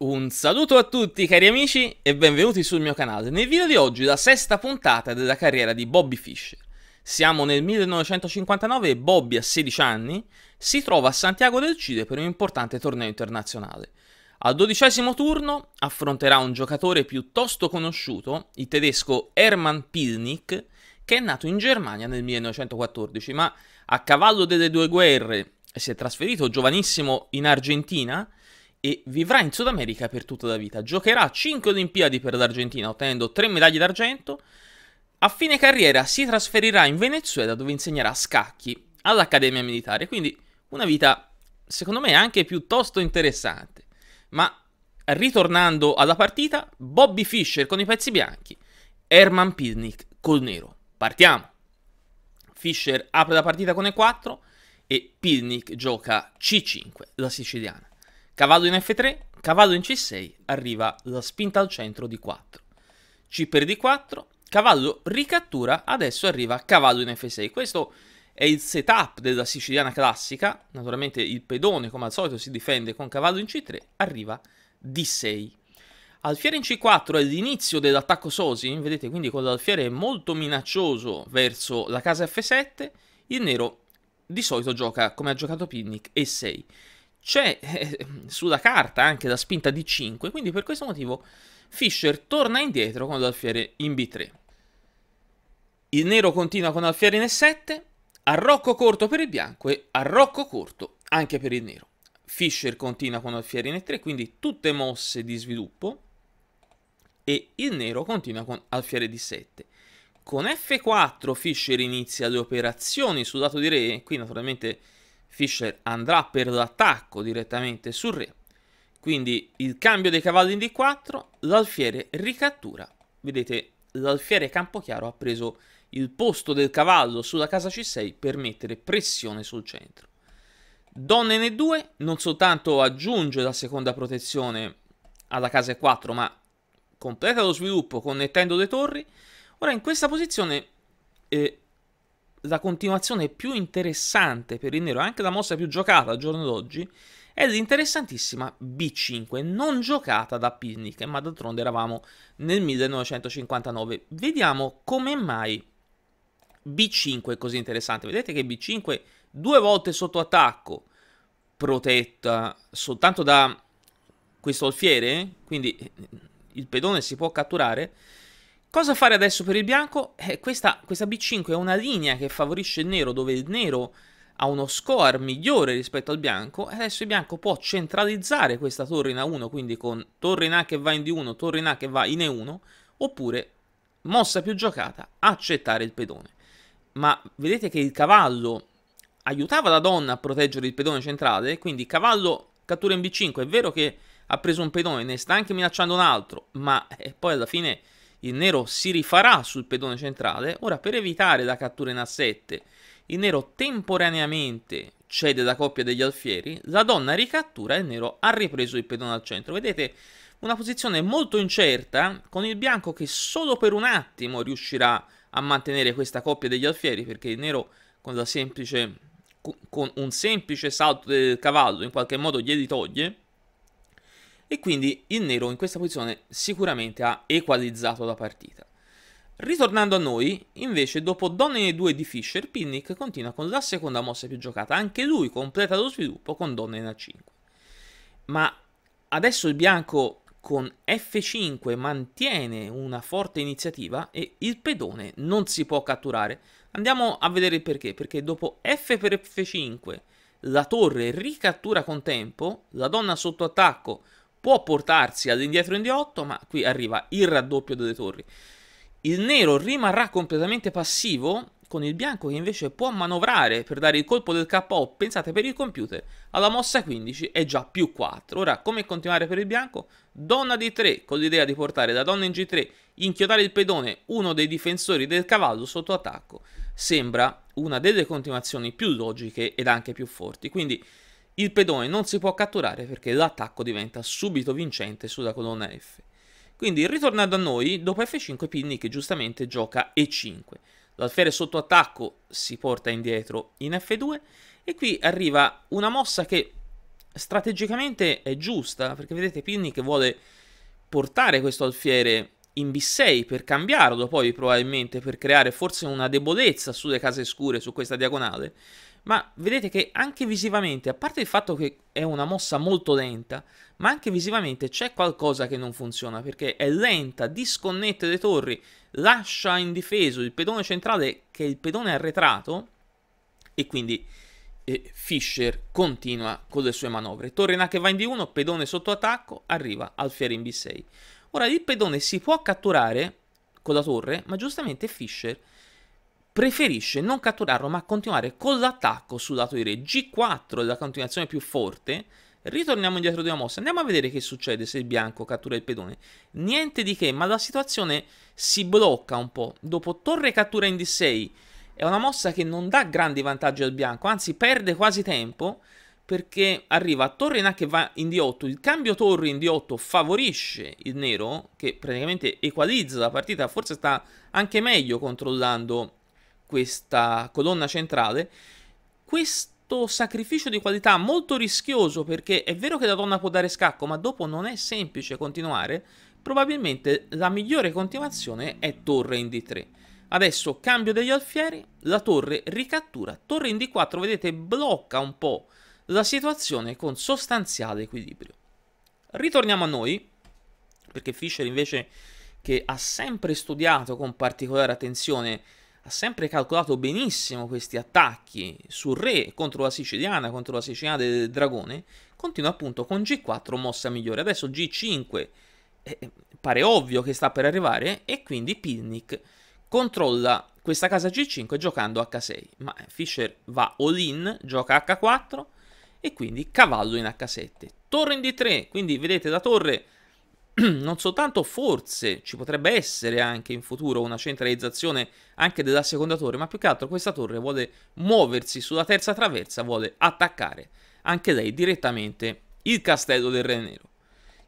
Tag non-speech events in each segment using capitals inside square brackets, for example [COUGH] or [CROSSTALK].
Un saluto a tutti cari amici e benvenuti sul mio canale. Nel video di oggi la sesta puntata della carriera di Bobby Fischer. Siamo nel 1959 e Bobby a 16 anni si trova a Santiago del Cile per un importante torneo internazionale. Al dodicesimo turno affronterà un giocatore piuttosto conosciuto, il tedesco Hermann Pilnik, che è nato in Germania nel 1914, ma a cavallo delle due guerre si è trasferito giovanissimo in Argentina che vivrà in Sud America per tutta la vita. Giocherà 5 Olimpiadi per l'Argentina, ottenendo 3 medaglie d'argento. A fine carriera si trasferirà in Venezuela dove insegnerà scacchi all'Accademia Militare, quindi una vita secondo me anche piuttosto interessante. Ma ritornando alla partita, Bobby Fischer con i pezzi bianchi, Herman Pilnik col nero. Partiamo! Fischer apre la partita con E4 e Pilnik gioca C5, la siciliana. Cavallo in F3, cavallo in C6, arriva la spinta al centro di 4. C per D4, cavallo ricattura, adesso arriva cavallo in F6. Questo è il setup della siciliana classica, naturalmente il pedone come al solito si difende con cavallo in C3, arriva D6. Alfiere in C4 è l'inizio dell'attacco Sosin, vedete quindi con l'alfiere molto minaccioso verso la casa F7, il nero di solito gioca come ha giocato Pinnick E6 c'è eh, sulla carta anche la spinta di 5, quindi per questo motivo Fischer torna indietro con l'alfiere in B3. Il nero continua con alfiere in E7, arrocco corto per il bianco e arrocco corto anche per il nero. Fischer continua con alfiere in E3, quindi tutte mosse di sviluppo e il nero continua con alfiere di 7. Con F4 Fischer inizia le operazioni sul lato di re, qui naturalmente Fischer andrà per l'attacco direttamente sul re. Quindi il cambio dei cavalli in D4, l'alfiere ricattura. Vedete, l'alfiere Campochiaro ha preso il posto del cavallo sulla casa C6 per mettere pressione sul centro. Donna in E2 non soltanto aggiunge la seconda protezione alla casa E4, ma completa lo sviluppo connettendo le torri. Ora in questa posizione eh, la continuazione più interessante per il nero, anche la mossa più giocata al giorno d'oggi, è l'interessantissima B5, non giocata da Pinnick, ma d'altronde eravamo nel 1959. Vediamo come mai B5 è così interessante. Vedete che B5 due volte sotto attacco, protetta soltanto da questo alfiere, quindi eh, il pedone si può catturare, Cosa fare adesso per il bianco? Eh, questa, questa B5 è una linea che favorisce il nero, dove il nero ha uno score migliore rispetto al bianco, e adesso il bianco può centralizzare questa torre in A1, quindi con torre in A che va in D1, torre in A che va in E1, oppure, mossa più giocata, accettare il pedone. Ma vedete che il cavallo aiutava la donna a proteggere il pedone centrale, quindi cavallo cattura in B5, è vero che ha preso un pedone, ne sta anche minacciando un altro, ma eh, poi alla fine il nero si rifarà sul pedone centrale, ora per evitare la cattura in A7 il nero temporaneamente cede la coppia degli alfieri, la donna ricattura e il nero ha ripreso il pedone al centro. Vedete una posizione molto incerta con il bianco che solo per un attimo riuscirà a mantenere questa coppia degli alfieri perché il nero con, semplice, con un semplice salto del cavallo in qualche modo glieli toglie e quindi il nero in questa posizione sicuramente ha equalizzato la partita. Ritornando a noi, invece, dopo Donne 2 di Fischer, Pinnick continua con la seconda mossa più giocata, anche lui completa lo sviluppo con Donne a 5. Ma adesso il bianco con F5 mantiene una forte iniziativa e il pedone non si può catturare. Andiamo a vedere il perché, perché dopo F per F5 la torre ricattura con tempo, la donna sotto attacco può portarsi all'indietro in D8, ma qui arriva il raddoppio delle torri. Il nero rimarrà completamente passivo con il bianco che invece può manovrare per dare il colpo del KO, pensate per il computer, alla mossa 15 è già più 4. Ora, come continuare per il bianco? Donna D3, con l'idea di portare la donna in G3, inchiodare il pedone, uno dei difensori del cavallo sotto attacco, sembra una delle continuazioni più logiche ed anche più forti. Quindi il pedone non si può catturare perché l'attacco diventa subito vincente sulla colonna F. Quindi ritornando a noi, dopo F5 Pinni che giustamente gioca E5. L'alfiere sotto attacco si porta indietro in F2 e qui arriva una mossa che strategicamente è giusta, perché vedete Pinni che vuole portare questo alfiere in B6 per cambiarlo poi probabilmente, per creare forse una debolezza sulle case scure su questa diagonale, ma vedete che anche visivamente, a parte il fatto che è una mossa molto lenta, ma anche visivamente c'è qualcosa che non funziona, perché è lenta, disconnette le torri, lascia indifeso il pedone centrale che è il pedone arretrato, e quindi eh, Fischer continua con le sue manovre. Torre in A va in D1, pedone sotto attacco, arriva al Alfieri in B6. Ora il pedone si può catturare con la torre, ma giustamente Fischer preferisce non catturarlo ma continuare con l'attacco sul lato di re. G4 è la continuazione più forte. Ritorniamo indietro di una mossa, andiamo a vedere che succede se il bianco cattura il pedone. Niente di che, ma la situazione si blocca un po'. Dopo torre cattura in D6 è una mossa che non dà grandi vantaggi al bianco, anzi perde quasi tempo perché arriva a torre in A che va in D8, il cambio torre in D8 favorisce il nero che praticamente equalizza la partita, forse sta anche meglio controllando questa colonna centrale, questo sacrificio di qualità molto rischioso perché è vero che la donna può dare scacco, ma dopo non è semplice continuare, probabilmente la migliore continuazione è torre in D3. Adesso cambio degli alfieri, la torre ricattura, torre in D4, vedete, blocca un po' la situazione con sostanziale equilibrio. Ritorniamo a noi, perché Fischer invece che ha sempre studiato con particolare attenzione ha sempre calcolato benissimo questi attacchi sul re contro la siciliana, contro la siciliana del dragone, continua appunto con G4 mossa migliore. Adesso G5 eh, eh, pare ovvio che sta per arrivare e quindi Pinnick controlla questa casa G5 giocando H6, ma Fischer va all-in, gioca H4 e quindi cavallo in H7. Torre in D3, quindi vedete la torre [CLEARS THROAT] non soltanto forse ci potrebbe essere anche in futuro una centralizzazione anche della seconda torre, ma più che altro questa torre vuole muoversi sulla terza traversa, vuole attaccare anche lei direttamente il castello del Re Nero.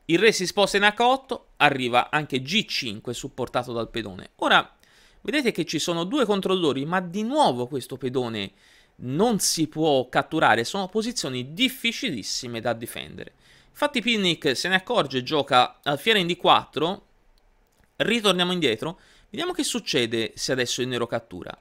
Il re si sposta in H8, arriva anche G5 supportato dal pedone. Ora, vedete che ci sono due controllori, ma di nuovo questo pedone non si può catturare, sono posizioni difficilissime da difendere. Infatti Pinnick se ne accorge e gioca al fiera in D4. Ritorniamo indietro. Vediamo che succede se adesso il nero cattura.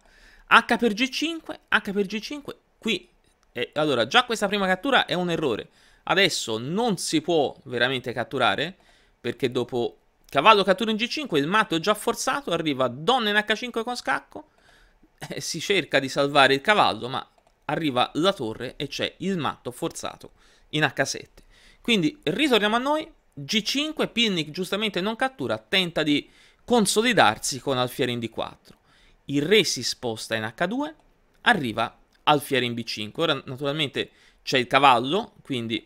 H per G5, H per G5. Qui, eh, allora, già questa prima cattura è un errore. Adesso non si può veramente catturare, perché dopo cavallo cattura in G5, il matto è già forzato, arriva donna in H5 con scacco, eh, si cerca di salvare il cavallo, ma arriva la torre e c'è il matto forzato in H7. Quindi ritorniamo a noi, G5, Pinnick giustamente non cattura, tenta di consolidarsi con alfiere in D4. Il re si sposta in H2, arriva alfiere in B5. Ora naturalmente c'è il cavallo, quindi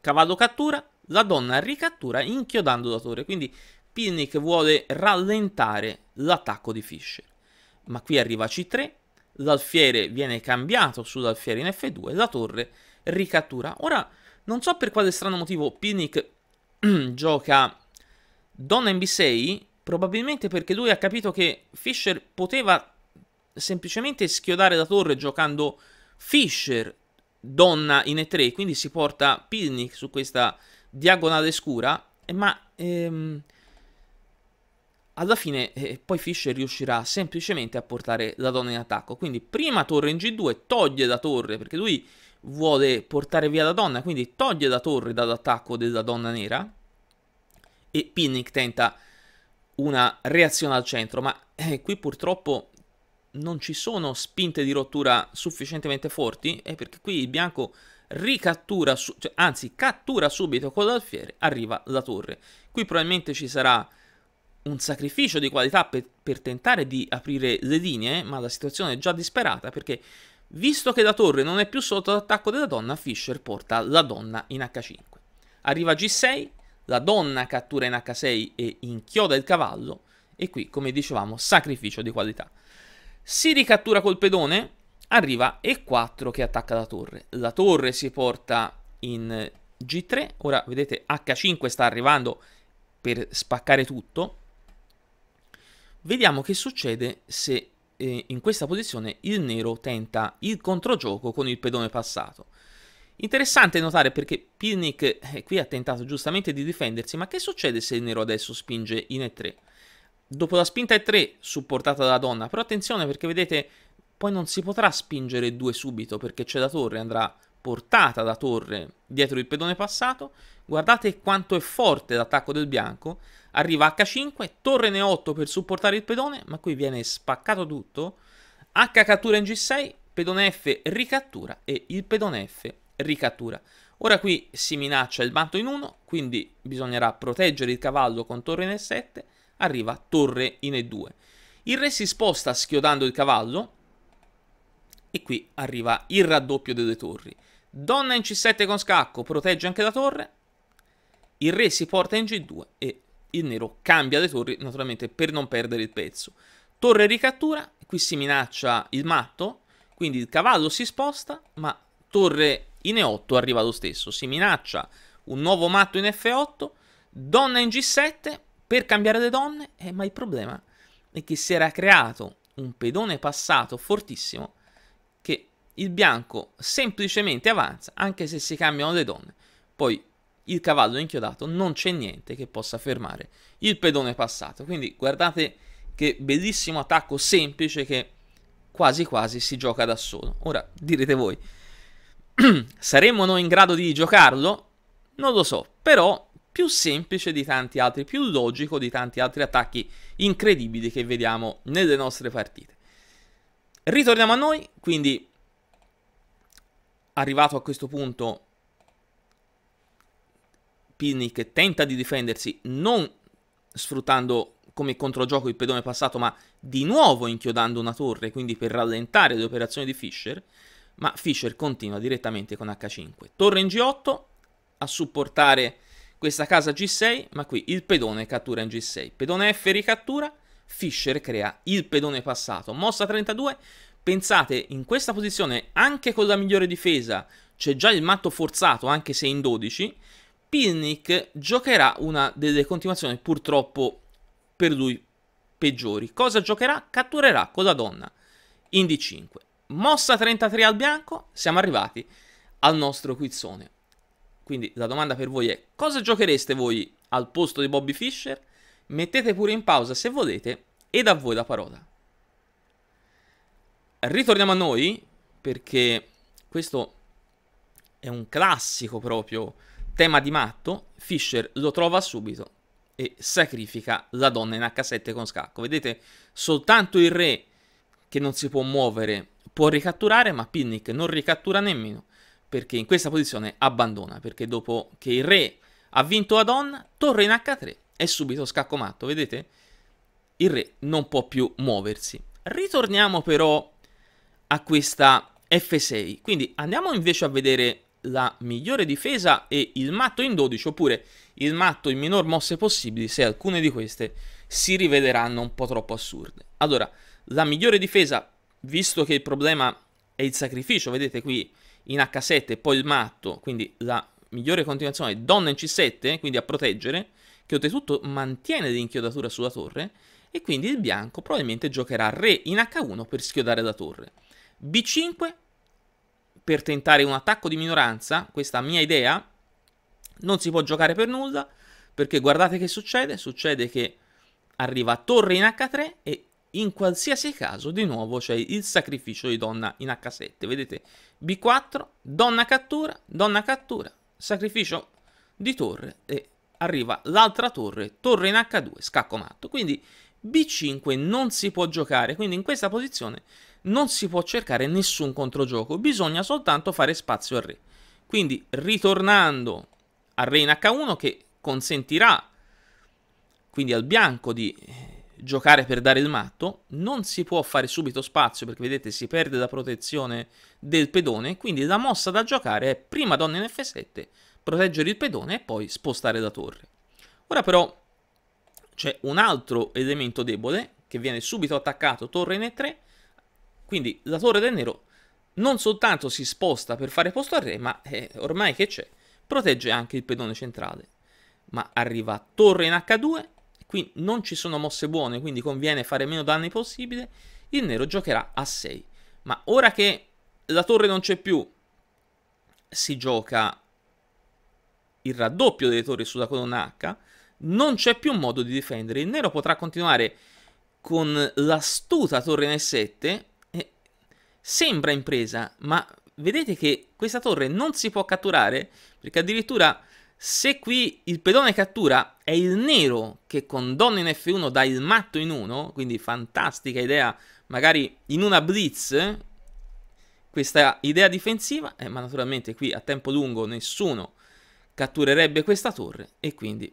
cavallo cattura, la donna ricattura inchiodando la torre, quindi Pinnick vuole rallentare l'attacco di Fischer. Ma qui arriva C3, l'alfiere viene cambiato sull'alfiere in F2, la torre ricattura. Ora non so per quale strano motivo Pinnick [CLEARS THROAT] gioca Donna in b 6 probabilmente perché lui ha capito che Fischer poteva semplicemente schiodare la torre giocando Fischer donna in E3, quindi si porta Pinnick su questa diagonale scura, ma ehm, alla fine eh, poi Fischer riuscirà semplicemente a portare la donna in attacco. Quindi prima torre in G2, toglie la torre, perché lui vuole portare via la donna, quindi toglie la torre dall'attacco della donna nera e Pinnick tenta una reazione al centro, ma eh, qui purtroppo non ci sono spinte di rottura sufficientemente forti, eh, perché qui il bianco ricattura, cioè, anzi cattura subito con l'alfiere, arriva la torre. Qui probabilmente ci sarà un sacrificio di qualità per, per, tentare di aprire le linee, ma la situazione è già disperata perché Visto che la torre non è più sotto l'attacco della donna, Fisher porta la donna in H5. Arriva G6, la donna cattura in H6 e inchioda il cavallo, e qui, come dicevamo, sacrificio di qualità. Si ricattura col pedone, arriva E4 che attacca la torre. La torre si porta in G3, ora vedete H5 sta arrivando per spaccare tutto. Vediamo che succede se in questa posizione il nero tenta il controgioco con il pedone passato. Interessante notare perché Pirnik eh, qui ha tentato giustamente di difendersi, ma che succede se il nero adesso spinge in E3? Dopo la spinta E3 supportata dalla donna, però attenzione perché vedete poi non si potrà spingere 2 subito perché c'è la torre, andrà portata da torre dietro il pedone passato. Guardate quanto è forte l'attacco del bianco arriva H5, torre N8 per supportare il pedone, ma qui viene spaccato tutto, H cattura in G6, pedone F ricattura e il pedone F ricattura. Ora qui si minaccia il banto in 1, quindi bisognerà proteggere il cavallo con torre in 7 arriva torre in E2. Il re si sposta schiodando il cavallo e qui arriva il raddoppio delle torri. Donna in C7 con scacco, protegge anche la torre, il re si porta in G2 e il nero cambia le torri naturalmente per non perdere il pezzo. Torre ricattura, qui si minaccia il matto, quindi il cavallo si sposta, ma torre in E8 arriva lo stesso. Si minaccia un nuovo matto in F8, donna in G7 per cambiare le donne, eh, ma il problema è che si era creato un pedone passato fortissimo che il bianco semplicemente avanza anche se si cambiano le donne. Poi il cavallo è inchiodato, non c'è niente che possa fermare il pedone passato. Quindi guardate che bellissimo attacco semplice che quasi quasi si gioca da solo. Ora direte voi, [CLEARS THROAT] saremmo noi in grado di giocarlo? Non lo so, però più semplice di tanti altri, più logico di tanti altri attacchi incredibili che vediamo nelle nostre partite. Ritorniamo a noi, quindi arrivato a questo punto Pini che tenta di difendersi non sfruttando come controgioco il pedone passato, ma di nuovo inchiodando una torre, quindi per rallentare le operazioni di Fischer, ma Fischer continua direttamente con H5. Torre in G8 a supportare questa casa G6, ma qui il pedone cattura in G6. Pedone F ricattura, Fischer crea il pedone passato. Mossa 32, pensate, in questa posizione anche con la migliore difesa c'è già il matto forzato, anche se in 12, Pinnick giocherà una delle continuazioni purtroppo per lui peggiori. Cosa giocherà? Catturerà con la donna in D5. Mossa 33 al bianco, siamo arrivati al nostro quizzone. Quindi la domanda per voi è cosa giochereste voi al posto di Bobby Fischer? Mettete pure in pausa se volete ed a voi la parola. Ritorniamo a noi perché questo è un classico proprio Tema di matto, Fischer lo trova subito e sacrifica la donna in H7 con scacco. Vedete, soltanto il re che non si può muovere può ricatturare, ma Pinnick non ricattura nemmeno perché in questa posizione abbandona, perché dopo che il re ha vinto la donna, torre in H3 e subito scacco matto, vedete? Il re non può più muoversi. Ritorniamo però a questa F6, quindi andiamo invece a vedere la migliore difesa e il matto in 12 oppure il matto in minor mosse possibili se alcune di queste si riveleranno un po' troppo assurde. Allora, la migliore difesa, visto che il problema è il sacrificio, vedete qui in H7 e poi il matto, quindi la migliore continuazione è donna in C7, quindi a proteggere, che oltretutto mantiene l'inchiodatura sulla torre, e quindi il bianco probabilmente giocherà re in H1 per schiodare la torre. B5 per tentare un attacco di minoranza, questa mia idea, non si può giocare per nulla, perché guardate che succede, succede che arriva torre in H3 e in qualsiasi caso di nuovo c'è il sacrificio di donna in H7, vedete B4, donna cattura, donna cattura, sacrificio di torre e arriva l'altra torre, torre in H2, scacco matto, quindi B5 non si può giocare, quindi in questa posizione non si può cercare nessun controgioco, bisogna soltanto fare spazio al re. Quindi ritornando al re in H1 che consentirà quindi al bianco di giocare per dare il matto, non si può fare subito spazio perché vedete si perde la protezione del pedone, quindi la mossa da giocare è prima donna in F7, proteggere il pedone e poi spostare la torre. Ora però c'è un altro elemento debole che viene subito attaccato torre in E3 quindi la torre del nero non soltanto si sposta per fare posto al re, ma eh, ormai che c'è, protegge anche il pedone centrale. Ma arriva torre in H2, qui non ci sono mosse buone, quindi conviene fare meno danni possibile. Il nero giocherà a 6. Ma ora che la torre non c'è più, si gioca il raddoppio delle torri sulla colonna H, non c'è più modo di difendere. Il nero potrà continuare con l'astuta torre in E7, sembra impresa, ma vedete che questa torre non si può catturare, perché addirittura se qui il pedone cattura è il nero che con donna in F1 dà il matto in 1, quindi fantastica idea, magari in una blitz, questa idea difensiva, eh, ma naturalmente qui a tempo lungo nessuno catturerebbe questa torre e quindi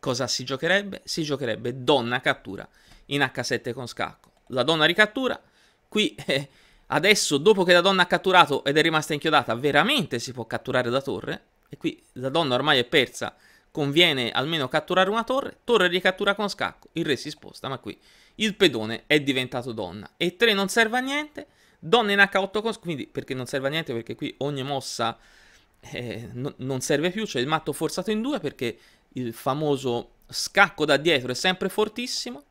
cosa si giocherebbe? Si giocherebbe donna cattura in H7 con scacco la donna ricattura. Qui eh, adesso, dopo che la donna ha catturato ed è rimasta inchiodata, veramente si può catturare da torre. E qui la donna ormai è persa, conviene almeno catturare una torre. Torre ricattura con scacco, il re si sposta, ma qui il pedone è diventato donna. E 3 non serve a niente, donna in H8 con quindi perché non serve a niente, perché qui ogni mossa eh, no, non serve più, cioè il matto forzato in due perché il famoso scacco da dietro è sempre fortissimo.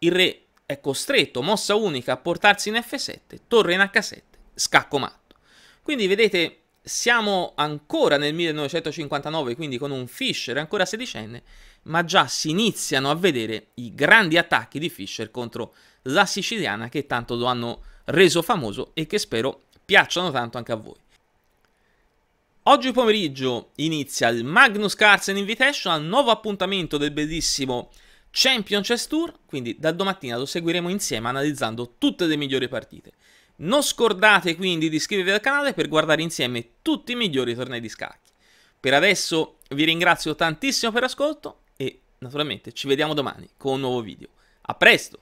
Il re è costretto, mossa unica, a portarsi in F7, torre in H7, scacco matto. Quindi vedete, siamo ancora nel 1959, quindi con un Fischer ancora sedicenne, ma già si iniziano a vedere i grandi attacchi di Fischer contro la siciliana che tanto lo hanno reso famoso e che spero piacciono tanto anche a voi. Oggi pomeriggio inizia il Magnus Carlsen Invitational, nuovo appuntamento del bellissimo Champions Tour, quindi da domattina lo seguiremo insieme analizzando tutte le migliori partite. Non scordate quindi di iscrivervi al canale per guardare insieme tutti i migliori tornei di scacchi. Per adesso vi ringrazio tantissimo per l'ascolto e naturalmente ci vediamo domani con un nuovo video. A presto!